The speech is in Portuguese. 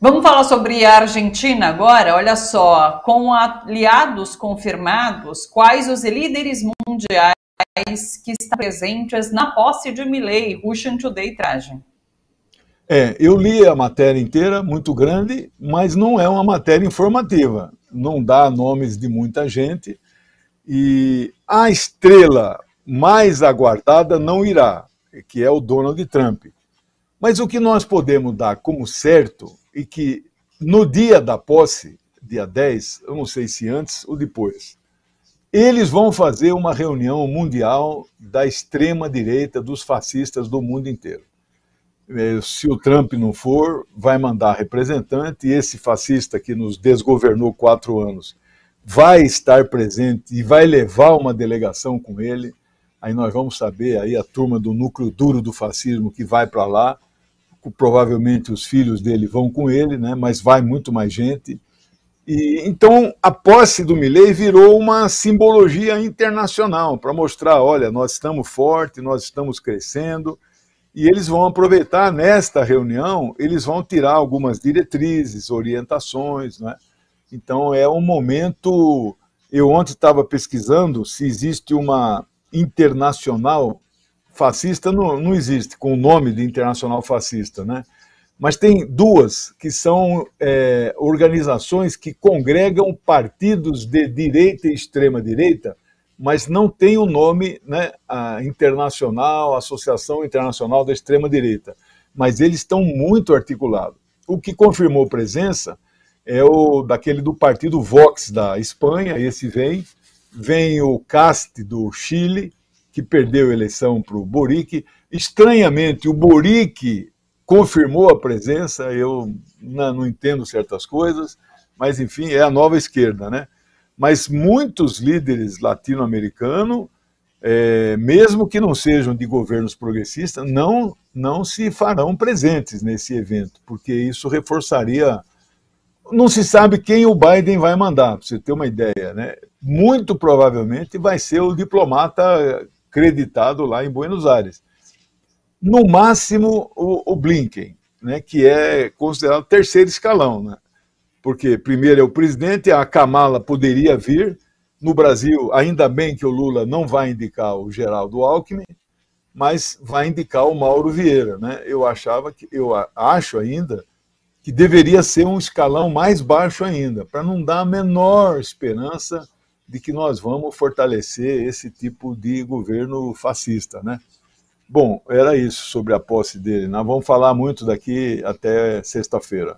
Vamos falar sobre a Argentina agora? Olha só, com aliados confirmados, quais os líderes mundiais que estão presentes na posse de Milley? Russian Today Trajan? É, eu li a matéria inteira, muito grande, mas não é uma matéria informativa. Não dá nomes de muita gente. E a estrela mais aguardada não irá, que é o Donald Trump. Mas o que nós podemos dar como certo e que no dia da posse, dia 10, eu não sei se antes ou depois, eles vão fazer uma reunião mundial da extrema-direita, dos fascistas do mundo inteiro. Eh, se o Trump não for, vai mandar representante, e esse fascista que nos desgovernou quatro anos vai estar presente e vai levar uma delegação com ele. Aí nós vamos saber aí a turma do núcleo duro do fascismo que vai para lá provavelmente os filhos dele vão com ele, né? mas vai muito mais gente. E, então, a posse do Milley virou uma simbologia internacional para mostrar: olha, nós estamos fortes, nós estamos crescendo, e eles vão aproveitar nesta reunião, eles vão tirar algumas diretrizes, orientações. Né? Então, é um momento. Eu ontem estava pesquisando se existe uma internacional fascista não, não existe, com o nome de internacional fascista, né? Mas tem duas que são é, organizações que congregam partidos de direita e extrema-direita, mas não tem o nome né, a internacional, Associação Internacional da Extrema-Direita. Mas eles estão muito articulados. O que confirmou presença é o daquele do partido Vox da Espanha, esse vem, vem o CAST do Chile, que perdeu a eleição para o Boric. Estranhamente, o Boric confirmou a presença, eu não entendo certas coisas, mas enfim, é a nova esquerda, né? Mas muitos líderes latino-americanos, é, mesmo que não sejam de governos progressistas, não, não se farão presentes nesse evento, porque isso reforçaria. Não se sabe quem o Biden vai mandar, para você ter uma ideia, né? Muito provavelmente vai ser o diplomata creditado lá em Buenos Aires. No máximo, o, o Blinken, né, que é considerado terceiro escalão, né? porque primeiro é o presidente, a Kamala poderia vir. No Brasil, ainda bem que o Lula não vai indicar o Geraldo Alckmin, mas vai indicar o Mauro Vieira, né? Eu achava que eu acho ainda que deveria ser um escalão mais baixo ainda, para não dar a menor esperança de que nós vamos fortalecer esse tipo de governo fascista, né? Bom, era isso sobre a posse dele. Nós né? vamos falar muito daqui até sexta-feira.